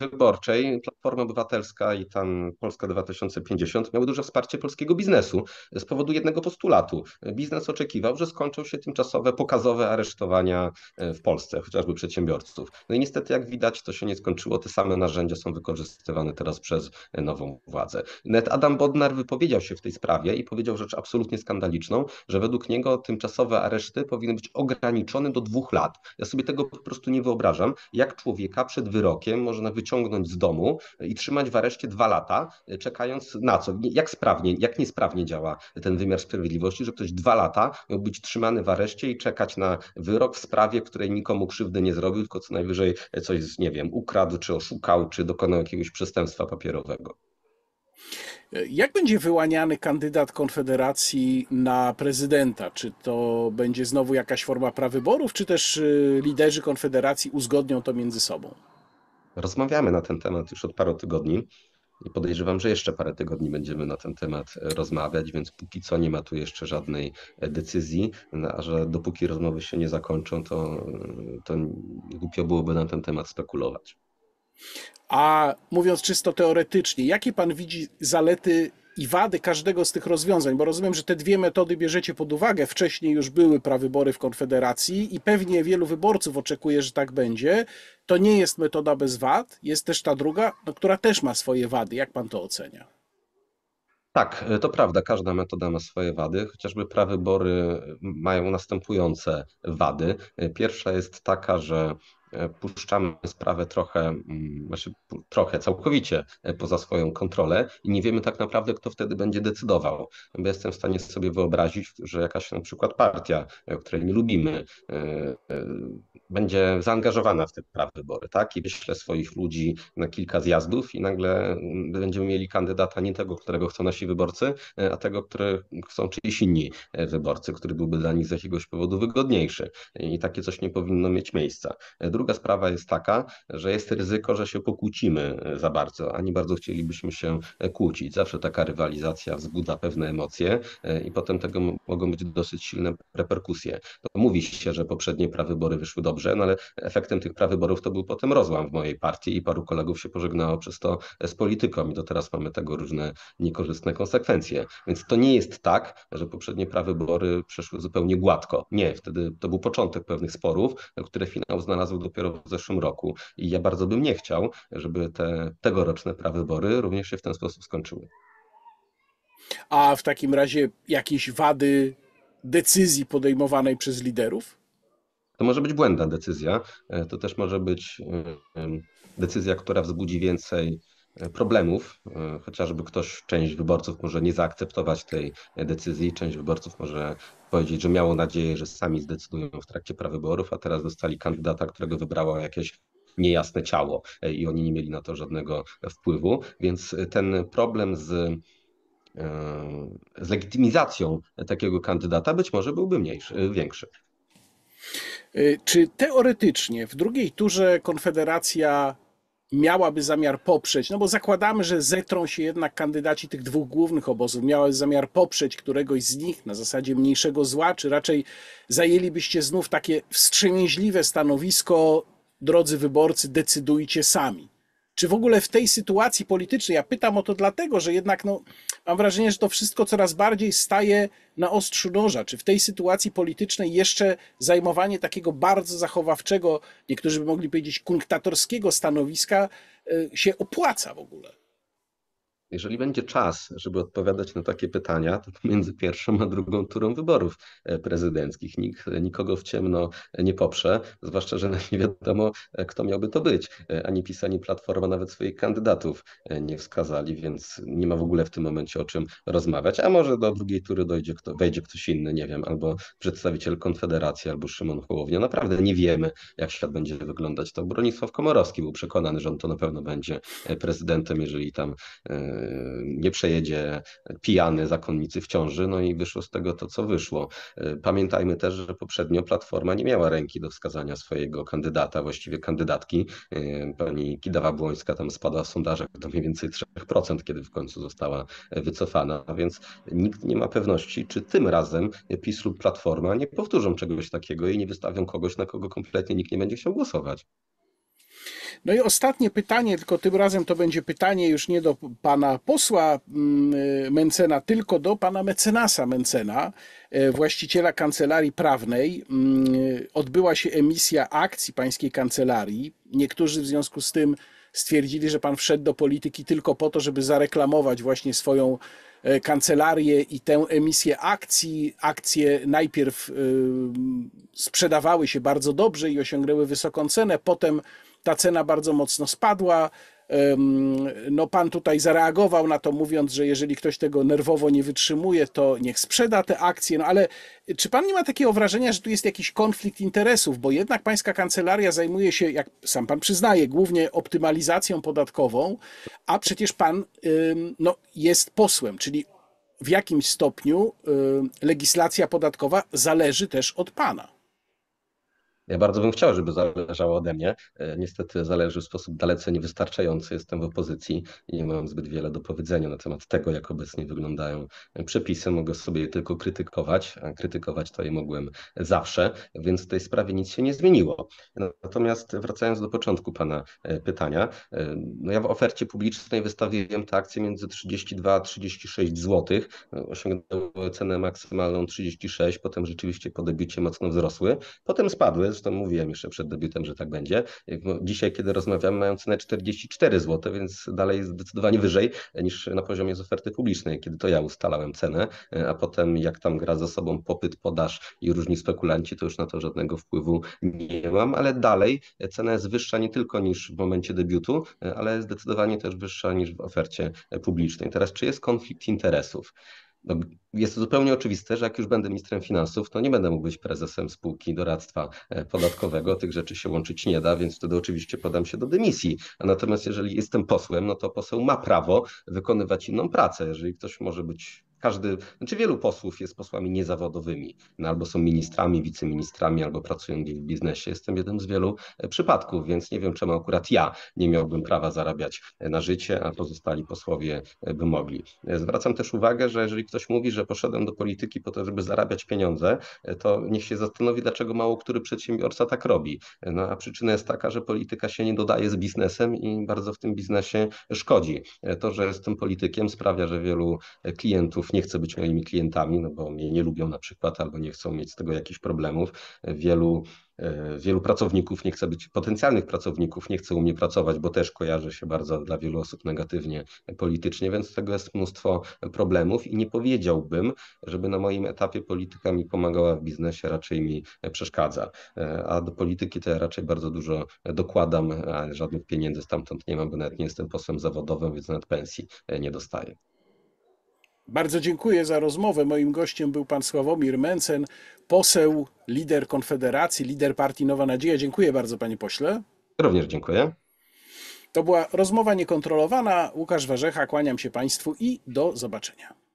wyborczej Platforma Obywatelska i tam Polska 2050 miały duże wsparcie polskiego biznesu z powodu jednego postulatu. Biznes oczekiwał, że skończą się tymczasowe, pokazowe aresztowania e, w Polsce, chociażby przedsiębiorców. No i niestety, jak widać, to się nie skończyło. Te same narzędzia są wykorzystywane teraz przez e, nową władzę. Net Adam Bodnar wypowiedział się w tej sprawie i powiedział rzecz absolutnie skandaliczną, że według niego tymczasowe areszty powinny być ogromne ograniczony do dwóch lat. Ja sobie tego po prostu nie wyobrażam, jak człowieka przed wyrokiem można wyciągnąć z domu e, i trzymać w areszcie dwa lata, e, czekając na co? Jak sprawnie, jak niesprawnie działa ten wymiar sprawiedliwości, że ktoś dwa lata miał być trzymany w areszcie i czekać na wyrok w sprawie, której nikomu krzywdy nie zrobił, tylko co najwyżej e, coś, nie wiem, ukradł, czy oszukał, czy dokonał jakiegoś przestępstwa papierowego. Jak będzie wyłaniany kandydat Konfederacji na prezydenta? Czy to będzie znowu jakaś forma prawyborów, czy też y, liderzy Konfederacji uzgodnią to między sobą? Rozmawiamy na ten temat już od paru tygodni i podejrzewam, że jeszcze parę tygodni będziemy na ten temat e, rozmawiać, więc póki co nie ma tu jeszcze żadnej e, decyzji, no, a że dopóki rozmowy się nie zakończą, to, e, to głupio byłoby na ten temat spekulować. A mówiąc czysto teoretycznie, jakie pan widzi zalety i wady każdego z tych rozwiązań? Bo rozumiem, że te dwie metody bierzecie pod uwagę. Wcześniej już były prawybory w Konfederacji i pewnie wielu wyborców oczekuje, że tak będzie. To nie jest metoda bez wad, jest też ta druga, no, która też ma swoje wady. Jak pan to ocenia? Tak, to prawda, każda metoda ma swoje wady, chociażby prawybory mają następujące wady. Pierwsza jest taka, że E, puszczamy sprawę trochę, mm, znaczy trochę całkowicie e, poza swoją kontrolę i nie wiemy tak naprawdę, kto wtedy będzie decydował. Bo jestem w stanie sobie wyobrazić, że jakaś na przykład partia, e, której nie lubimy, będzie zaangażowana w te prawybory, tak? I wyśle swoich ludzi na kilka zjazdów i nagle mm, będziemy mieli kandydata nie tego, którego chcą nasi wyborcy, e, a tego, który chcą czyjeś inni e, wyborcy, który byłby dla nich z jakiegoś powodu wygodniejszy. E, I takie coś nie powinno mieć miejsca. Druga sprawa jest taka, że jest ryzyko, że się pokłócimy za bardzo, ani bardzo chcielibyśmy się kłócić. Zawsze taka rywalizacja wzbudza pewne emocje i potem tego mogą być dosyć silne reperkusje. To mówi się, że poprzednie prawybory wyszły dobrze, dobrze, no ale efektem tych prawyborów to był potem rozłam w mojej partii i paru kolegów się pożegnało przez to z polityką i do teraz mamy tego różne niekorzystne konsekwencje. Więc to nie jest tak, że poprzednie prawybory przeszły zupełnie gładko. Nie, wtedy to był początek pewnych sporów, które finał znalazł dopiero w zeszłym roku i ja bardzo bym nie chciał, żeby te tegoroczne prawybory również się w ten sposób skończyły. A w takim razie jakieś wady decyzji podejmowanej przez liderów? To może być błędna decyzja, e, to też może być e, decyzja, która wzbudzi więcej e, problemów, chociażby ktoś, część wyborców może nie zaakceptować tej decyzji, część wyborców może powiedzieć, że miało nadzieję, że sami zdecydują w trakcie prawyborów, a teraz dostali kandydata, którego wybrało jakieś niejasne ciało i oni nie mieli na to żadnego wpływu, więc ten problem z z legitymizacją takiego kandydata być może byłby mniejszy, większy. Y, czy teoretycznie w drugiej turze Konfederacja miałaby zamiar poprzeć, no bo zakładamy, że zetrą się jednak kandydaci tych dwóch głównych obozów, miałaby zamiar poprzeć któregoś z nich na zasadzie mniejszego zła, czy raczej zajęlibyście znów takie wstrzemięźliwe stanowisko, drodzy wyborcy, decydujcie sami? czy w ogóle w tej sytuacji politycznej, ja pytam o to dlatego, że jednak no, mam wrażenie, że to wszystko coraz bardziej staje na ostrzu noża. Czy w tej sytuacji politycznej jeszcze zajmowanie takiego bardzo zachowawczego, niektórzy by mogli powiedzieć kunktatorskiego stanowiska e, się opłaca w ogóle? Jeżeli będzie czas, żeby odpowiadać na takie pytania, to między pierwszą a drugą turą wyborów e, prezydenckich nikt e, nikogo w ciemno e, nie poprze, zwłaszcza, że nie wiadomo, kto miałby to być. Ani PiS, ani Platforma nawet swoich kandydatów nie wskazali, więc nie ma w ogóle w tym momencie o czym rozmawiać. A może do drugiej tury dojdzie, kto, wejdzie ktoś inny, nie wiem, albo przedstawiciel Konfederacji, albo Szymon Hołownia. Naprawdę nie wiemy, jak świat będzie wyglądać. To Bronisław Komorowski był przekonany, że on to na pewno będzie prezydentem, jeżeli tam nie przejedzie pijany zakonnicy w ciąży, no i wyszło z tego to, co wyszło. Pamiętajmy też, że poprzednio Platforma nie miała ręki do wskazania swojego kandydata, właściwie kandydatki. Pani Kidawa-Błońska tam spadła w sondażach do mniej więcej 3%, kiedy w końcu została wycofana, więc nikt nie ma pewności, czy tym razem PiS lub Platforma nie powtórzą czegoś takiego i nie wystawią kogoś, na kogo kompletnie nikt nie będzie chciał głosować. No i ostatnie pytanie, tylko tym razem to będzie pytanie już nie do pana posła mm, e, Mencena, tylko do pana mecenasa Mencena, e, właściciela kancelarii prawnej. Mm, e, odbyła się emisja akcji pańskiej kancelarii. Niektórzy w związku z tym stwierdzili, że pan wszedł do polityki tylko po to, żeby zareklamować właśnie swoją kancelarię i tę emisję akcji. Akcje najpierw sprzedawały się bardzo dobrze i osiągnęły wysoką cenę, potem ta cena bardzo mocno spadła. No, pan tutaj zareagował na to, mówiąc, że jeżeli ktoś tego nerwowo nie wytrzymuje, to niech sprzeda te akcje. No, ale czy pan nie ma takiego wrażenia, że tu jest jakiś konflikt interesów? Bo jednak pańska kancelaria zajmuje się, jak sam pan przyznaje, głównie optymalizacją podatkową, a przecież pan no, jest posłem, czyli w jakimś stopniu legislacja podatkowa zależy też od pana. Ja bardzo bym chciał, żeby zależało ode mnie. E, niestety zależy w sposób dalece niewystarczający. Jestem w opozycji i nie mam zbyt wiele do powiedzenia na temat tego, jak obecnie wyglądają przepisy. Mogę sobie je tylko krytykować, a krytykować to je mogłem zawsze, więc w tej sprawie nic się nie zmieniło. Natomiast wracając do początku Pana e, pytania, e, no ja w ofercie publicznej wystawiłem te akcje między 32 a 36 zł. Osiągnęły cenę maksymalną 36, potem rzeczywiście po debiucie mocno wzrosły, potem spadły zresztą mówiłem jeszcze przed debiutem, że tak będzie. Dzisiaj, kiedy rozmawiamy, mają cenę 44 zł, więc dalej zdecydowanie wyżej niż na poziomie z oferty publicznej, kiedy to ja ustalałem cenę, e, a potem jak tam gra za sobą popyt, podaż i różni spekulanci, to już na to żadnego wpływu nie mam, ale dalej e, cena jest wyższa nie tylko niż w momencie debiutu, e, ale zdecydowanie też wyższa niż w ofercie publicznej. Teraz, czy jest konflikt interesów? No, jest to zupełnie oczywiste, że jak już będę ministrem finansów, to nie będę mógł być prezesem spółki doradztwa e, podatkowego. Tych rzeczy się łączyć nie da, więc wtedy oczywiście podam się do dymisji. Natomiast jeżeli jestem posłem, no to poseł ma prawo wykonywać inną pracę. Jeżeli ktoś może być każdy, znaczy wielu posłów jest posłami niezawodowymi, no albo są ministrami, wiceministrami, albo pracują w biznesie. Jestem jednym z wielu e, przypadków, więc nie wiem, czemu akurat ja nie miałbym prawa zarabiać e, na życie, a pozostali posłowie e, by mogli. Zwracam też uwagę, że jeżeli ktoś mówi, że poszedłem do polityki po to, żeby zarabiać pieniądze, to niech się zastanowi, dlaczego mało który przedsiębiorca tak robi. No a przyczyna jest taka, że polityka się nie dodaje z biznesem i bardzo w tym biznesie szkodzi. To, że jestem politykiem sprawia, że wielu klientów nie chce być moimi klientami, no bo mnie nie lubią na przykład albo nie chcą mieć z tego jakichś problemów. Wielu e, Wielu pracowników nie chce być, potencjalnych pracowników nie chce u mnie pracować, bo też kojarzy się bardzo dla wielu osób negatywnie politycznie, więc tego jest mnóstwo problemów i nie powiedziałbym, żeby na moim etapie polityka mi pomagała w biznesie, raczej mi przeszkadza. E, a do polityki to ja raczej bardzo dużo dokładam, żadnych pieniędzy stamtąd nie mam, bo nawet nie jestem posłem zawodowym, więc nawet pensji e, nie dostaję. Bardzo dziękuję za rozmowę. Moim gościem był pan Sławomir Mencen, poseł, lider Konfederacji, lider partii Nowa Nadzieja. Dziękuję bardzo, panie pośle. Również dziękuję. To była rozmowa niekontrolowana. Łukasz Warzecha, kłaniam się państwu i do zobaczenia.